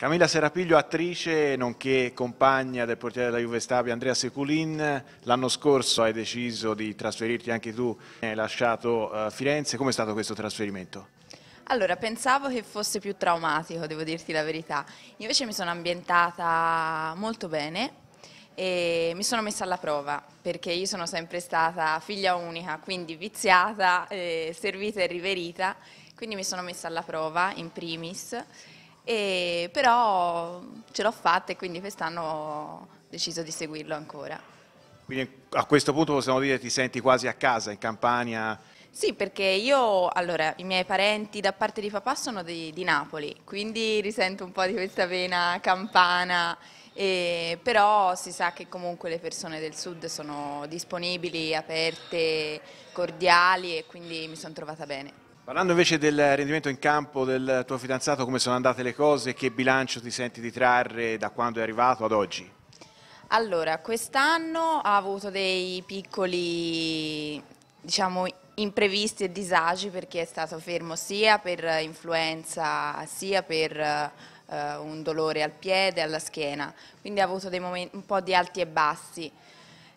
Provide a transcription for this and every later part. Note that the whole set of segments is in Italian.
Camilla Serapiglio, attrice nonché compagna del portiere della Juve Stabia Andrea Seculin, l'anno scorso hai deciso di trasferirti anche tu, eh, hai lasciato eh, Firenze, come è stato questo trasferimento? Allora, pensavo che fosse più traumatico, devo dirti la verità, invece mi sono ambientata molto bene e mi sono messa alla prova perché io sono sempre stata figlia unica, quindi viziata, eh, servita e riverita, quindi mi sono messa alla prova in primis e però ce l'ho fatta e quindi quest'anno ho deciso di seguirlo ancora. Quindi a questo punto possiamo dire che ti senti quasi a casa in Campania? Sì, perché io, allora, i miei parenti da parte di papà sono di, di Napoli, quindi risento un po' di questa vena campana, e, però si sa che comunque le persone del sud sono disponibili, aperte, cordiali e quindi mi sono trovata bene. Parlando invece del rendimento in campo del tuo fidanzato, come sono andate le cose? Che bilancio ti senti di trarre da quando è arrivato ad oggi? Allora, quest'anno ha avuto dei piccoli, diciamo, imprevisti e disagi perché è stato fermo sia per influenza sia per eh, un dolore al piede e alla schiena, quindi ha avuto dei momenti un po' di alti e bassi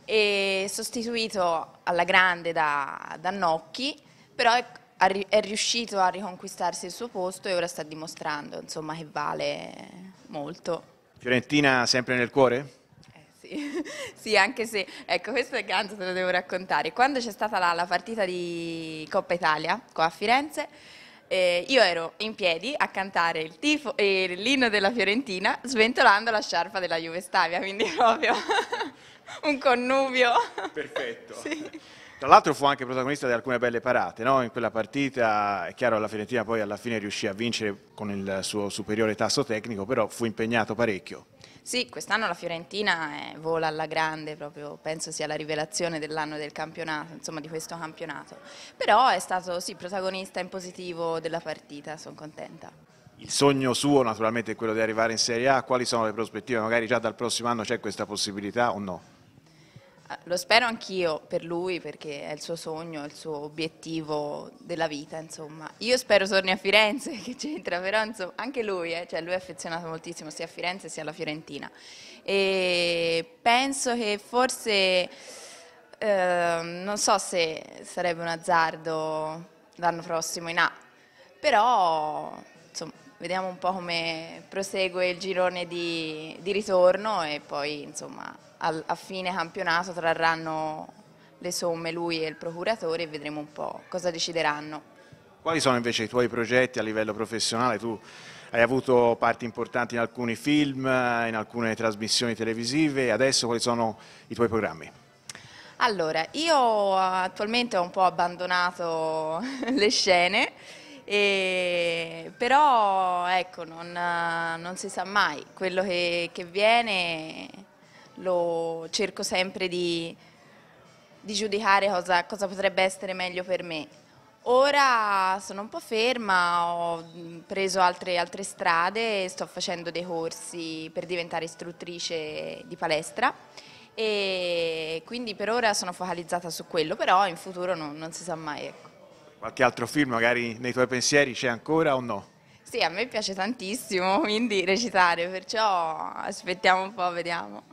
e sostituito alla grande da, da Nocchi, però è ecco, è riuscito a riconquistarsi il suo posto e ora sta dimostrando insomma, che vale molto. Fiorentina sempre nel cuore? Eh, sì, anche se, ecco, questo è ganzo, te lo devo raccontare. Quando c'è stata la, la, partita di Coppa Italia qua a Firenze, eh, io ero in piedi a cantare il tifo e eh, l'inno della Fiorentina sventolando la sciarpa della Juve Stavia, quindi proprio un connubio. Perfetto. sì. Tra l'altro fu anche protagonista di alcune belle parate, no? in quella partita è chiaro la Fiorentina poi alla fine riuscì a vincere con il suo superiore tasso tecnico, però fu impegnato parecchio. Sì, quest'anno la Fiorentina eh, vola alla grande, proprio, penso sia la rivelazione dell'anno del campionato, insomma di questo campionato, però è stato sì, protagonista in positivo della partita, sono contenta. Il sogno suo naturalmente è quello di arrivare in Serie A, quali sono le prospettive? Magari già dal prossimo anno c'è questa possibilità o no? Eh, lo spero anch'io per lui perché è il suo sogno, è il suo obiettivo della vita, insomma. Io spero torni a Firenze, che c'entra, però insomma, anche lui, eh, cioè lui è affezionato moltissimo sia a Firenze sia alla Fiorentina. E penso che forse, eh, non so se sarebbe un azzardo l'anno prossimo in A, però vediamo un po' come prosegue il girone di, di ritorno e poi insomma al, a fine campionato trarranno le somme lui e il procuratore e vedremo un po' cosa decideranno. Quali sono invece i tuoi progetti a livello professionale? Tu hai avuto parti importanti in alcuni film, in alcune trasmissioni televisive, adesso quali sono i tuoi programmi? Allora, io attualmente ho un po' abbandonato le scene, e, però ecco, non, non, si sa mai, quello che, che viene lo cerco sempre di, di giudicare cosa, cosa potrebbe essere meglio per me. Ora sono un po' ferma, ho preso altre, altre, strade, sto facendo dei corsi per diventare istruttrice di palestra e quindi per ora sono focalizzata su quello, però in futuro non, non si sa mai. Ecco. Qualche altro film magari nei tuoi pensieri c'è ancora o no? Sì, a me piace tantissimo, quindi recitare, perciò aspettiamo un po', vediamo.